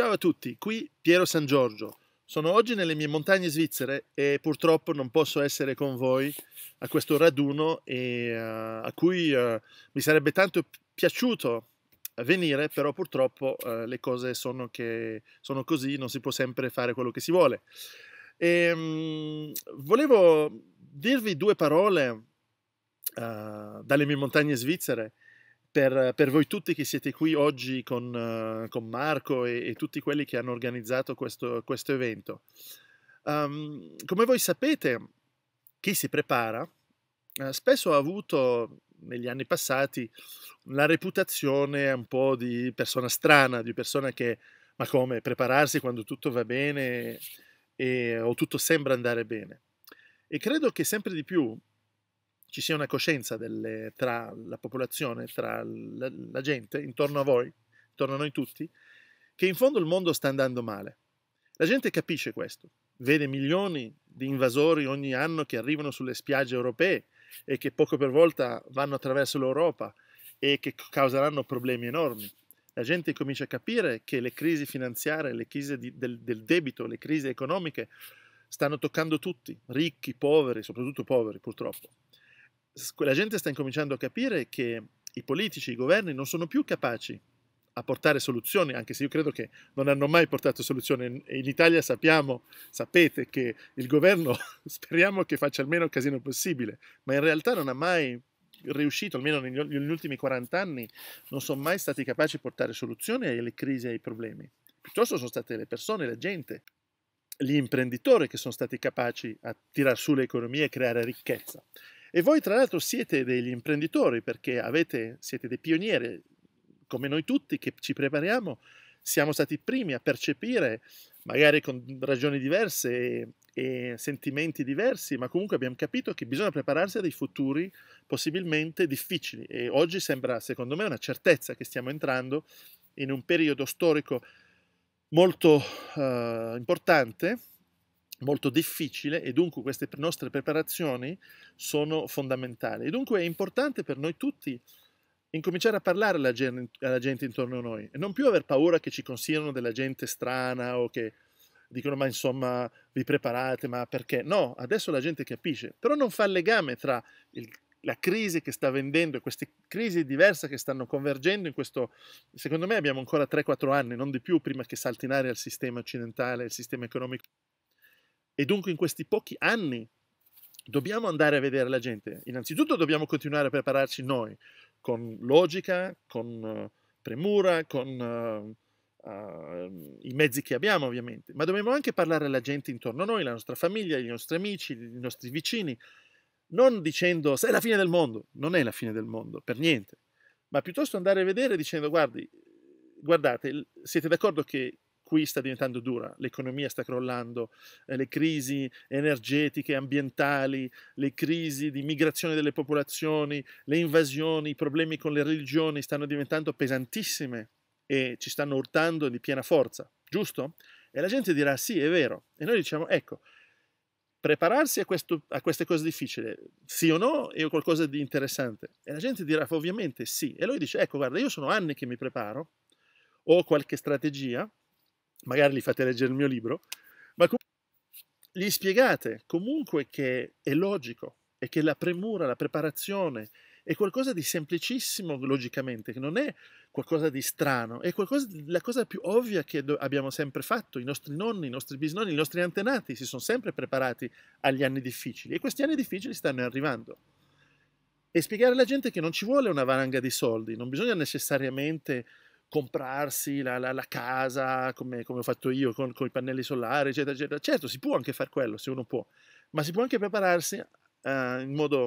Ciao a tutti, qui Piero San Giorgio. Sono oggi nelle mie montagne svizzere e purtroppo non posso essere con voi a questo raduno e, uh, a cui uh, mi sarebbe tanto piaciuto venire, però purtroppo uh, le cose sono, che, sono così, non si può sempre fare quello che si vuole. E, um, volevo dirvi due parole dalle mie montagne svizzere per, per, voi tutti che siete qui oggi con, uh, con Marco e, e, tutti quelli che hanno organizzato questo, questo evento. Um, come voi sapete, chi si prepara uh, spesso ha avuto negli anni passati la reputazione un po' di persona strana, di persona che, ma come, prepararsi quando tutto va bene e, o tutto sembra andare bene. E credo che sempre di più ci sia una coscienza delle, tra la popolazione, tra la, la gente intorno a voi, intorno a noi tutti, che in fondo il mondo sta andando male. La gente capisce questo, vede milioni di invasori ogni anno che arrivano sulle spiagge europee e che poco per volta vanno attraverso l'Europa e che causeranno problemi enormi. La gente comincia a capire che le crisi finanziarie, le crisi di, del, del debito, le crisi economiche stanno toccando tutti, ricchi, poveri, soprattutto poveri purtroppo la gente sta incominciando a capire che i politici, i governi non sono più capaci a portare soluzioni, anche se io credo che non hanno mai portato soluzioni. In Italia sappiamo, sapete che il governo speriamo che faccia il meno casino possibile, ma in realtà non ha mai riuscito, almeno negli, ultimi 40 anni, non sono mai stati capaci di portare soluzioni alle crisi e ai problemi. Piuttosto sono state le persone, la gente, gli imprenditori che sono stati capaci a tirar su le economie e creare ricchezza. E voi tra l'altro siete degli imprenditori perché avete, siete dei pionieri, come noi tutti che ci prepariamo, siamo stati i primi a percepire, magari con ragioni diverse e, e sentimenti diversi, ma comunque abbiamo capito che bisogna prepararsi a dei futuri possibilmente difficili e oggi sembra, secondo me, una certezza che stiamo entrando in un periodo storico molto uh, importante molto difficile e dunque queste nostre preparazioni sono fondamentali. E dunque è importante per noi tutti incominciare a parlare alla gente, alla gente intorno a noi e non più aver paura che ci consigliano della gente strana o che dicono ma insomma vi preparate, ma perché? No, adesso la gente capisce, però non fa legame tra il, la crisi che sta vendendo e queste crisi diverse che stanno convergendo in questo, secondo me abbiamo ancora 3-4 anni, non di più, prima che saltinare al sistema occidentale, al sistema economico. E dunque in questi pochi anni dobbiamo andare a vedere la gente. Innanzitutto dobbiamo continuare a prepararci noi, con logica, con eh, premura, con uh, uh, i mezzi che abbiamo ovviamente, ma dobbiamo anche parlare alla gente intorno a noi, la nostra famiglia, i nostri amici, i nostri vicini, non dicendo se è la fine del mondo, non è la fine del mondo, per niente, ma piuttosto andare a vedere dicendo guardi, guardate, siete d'accordo che qui sta diventando dura, l'economia sta crollando, eh, le crisi energetiche, ambientali, le crisi di migrazione delle popolazioni, le invasioni, i problemi con le religioni stanno diventando pesantissime e ci stanno urtando di piena forza, giusto? E la gente dirà sì, è vero. E noi diciamo, ecco, prepararsi a, questo, a, queste cose difficili, sì o no, è qualcosa di interessante? E la gente dirà ovviamente sì. E lui dice, ecco, guarda, io sono anni che mi preparo, ho qualche strategia, magari gli fate leggere il mio libro, ma gli spiegate comunque che è logico e che la premura, la preparazione è qualcosa di semplicissimo logicamente, che non è qualcosa di strano, è qualcosa, la cosa più ovvia che abbiamo sempre fatto, i nostri nonni, i nostri bisnonni, i nostri antenati si sono sempre preparati agli anni difficili e questi anni difficili stanno arrivando. E spiegare alla gente che non ci vuole una valanga di soldi, non bisogna necessariamente comprarsi la, la, la casa come, come, ho fatto io con, con, i pannelli solari, eccetera, eccetera. Certo, si può anche fare quello se uno può, ma si può anche prepararsi uh, in modo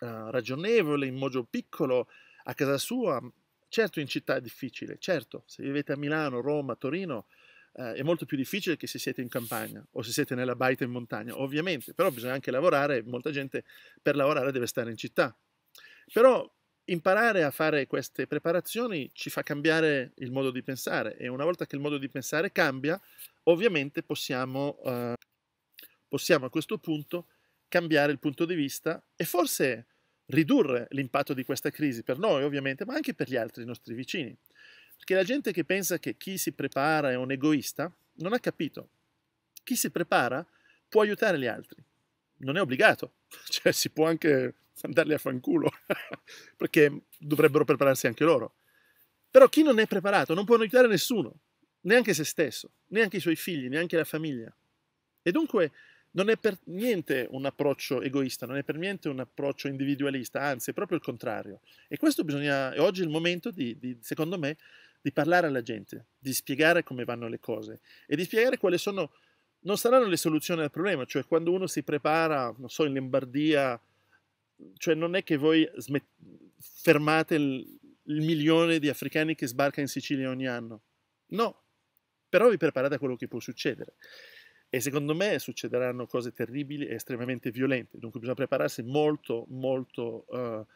uh, ragionevole, in modo piccolo, a casa sua. Certo, in città è difficile, certo, se vivete a Milano, Roma, Torino, uh, è molto più difficile che se siete in campagna o se siete nella baita in montagna, ovviamente, però bisogna anche lavorare, molta gente per lavorare deve stare in città. Però imparare a fare queste preparazioni ci fa cambiare il modo di pensare e una volta che il modo di pensare cambia, ovviamente possiamo, eh, possiamo a questo punto cambiare il punto di vista e forse ridurre l'impatto di questa crisi per noi ovviamente, ma anche per gli altri, i nostri vicini. Perché la gente che pensa che chi si prepara è un egoista non ha capito. Chi si prepara può aiutare gli altri, non è obbligato, cioè si può anche andarli a fanculo, perché dovrebbero prepararsi anche loro. Però chi non è preparato non può aiutare nessuno, neanche se stesso, neanche i suoi figli, neanche la famiglia. E dunque non è per niente un approccio egoista, non è per niente un approccio individualista, anzi è proprio il contrario. E questo bisogna, è oggi il momento, di, di, secondo me, di parlare alla gente, di spiegare come vanno le cose e di spiegare quali sono, non saranno le soluzioni al problema, cioè quando uno si prepara, non so, in Lombardia cioè non è che voi smet- fermate il, il milione di africani che sbarca in Sicilia ogni anno. No, però vi preparate a quello che può succedere. E secondo me succederanno cose terribili e estremamente violente, dunque bisogna prepararsi molto, molto uh,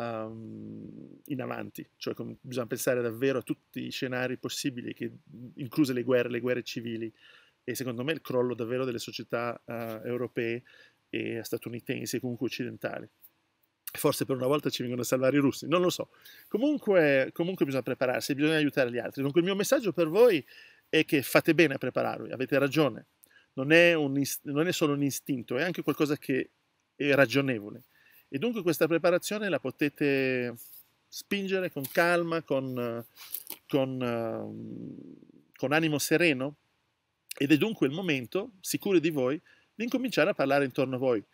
um, in avanti, cioè bisogna pensare davvero a tutti i scenari possibili, che, incluse le guerre, le guerre civili, e secondo me il crollo davvero delle società uh, europee e statunitensi e comunque occidentali. Forse per una volta ci vengono a salvare i russi, non lo so. Comunque, comunque bisogna prepararsi, bisogna aiutare gli altri. Dunque il mio messaggio per voi è che fate bene a prepararvi, avete ragione. Non è, un, non è solo un istinto, è anche qualcosa che è ragionevole. E dunque questa preparazione la potete spingere con calma, con, con, ehm, con, animo sereno ed è dunque il momento, sicuri di voi, di incominciare a parlare intorno a voi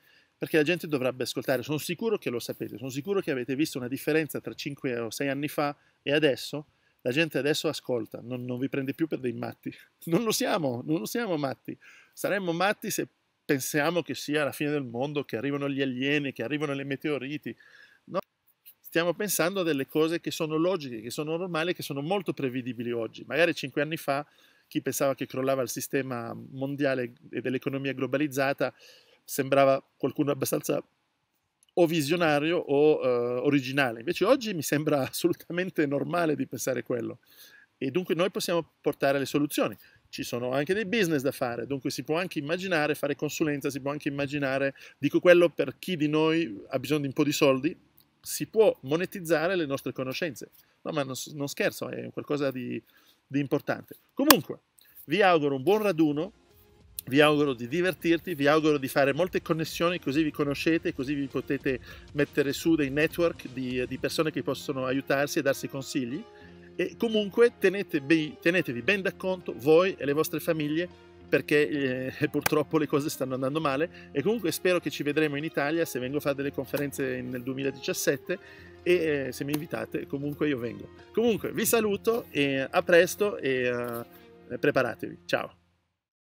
perché la gente dovrebbe ascoltare. Sono sicuro che lo sapete, sono sicuro che avete visto una differenza tra 5 o 6 anni fa e adesso. La gente adesso ascolta, non, non vi prende più per dei matti. Non lo siamo, non lo siamo matti. Saremmo matti se pensiamo che sia la fine del mondo, che arrivano gli alieni, che arrivano le meteoriti. No, stiamo pensando a delle cose che sono logiche, che sono normali, che sono molto prevedibili oggi. Magari cinque anni fa chi pensava che crollava il sistema mondiale e dell'economia globalizzata sembrava qualcuno abbastanza o visionario o eh, originale. Invece oggi mi sembra assolutamente normale di pensare quello. E dunque noi possiamo portare le soluzioni. Ci sono anche dei business da fare, dunque si può anche immaginare fare consulenza, si può anche immaginare, dico quello per chi di noi ha bisogno di un po' di soldi, si può monetizzare le nostre conoscenze. No, ma non, non scherzo, è qualcosa di, di importante. Comunque, vi auguro un buon raduno, vi auguro di divertirti, vi auguro di fare molte connessioni così vi conoscete, così vi potete mettere su dei network di, di persone che possono aiutarsi e darsi consigli. E comunque tenete tenetevi ben da voi e le vostre famiglie perché eh, purtroppo le cose stanno andando male e comunque spero che ci vedremo in Italia se vengo a fare delle conferenze nel 2017 e eh, se mi invitate comunque io vengo. Comunque vi saluto e a presto e eh, preparatevi. Ciao!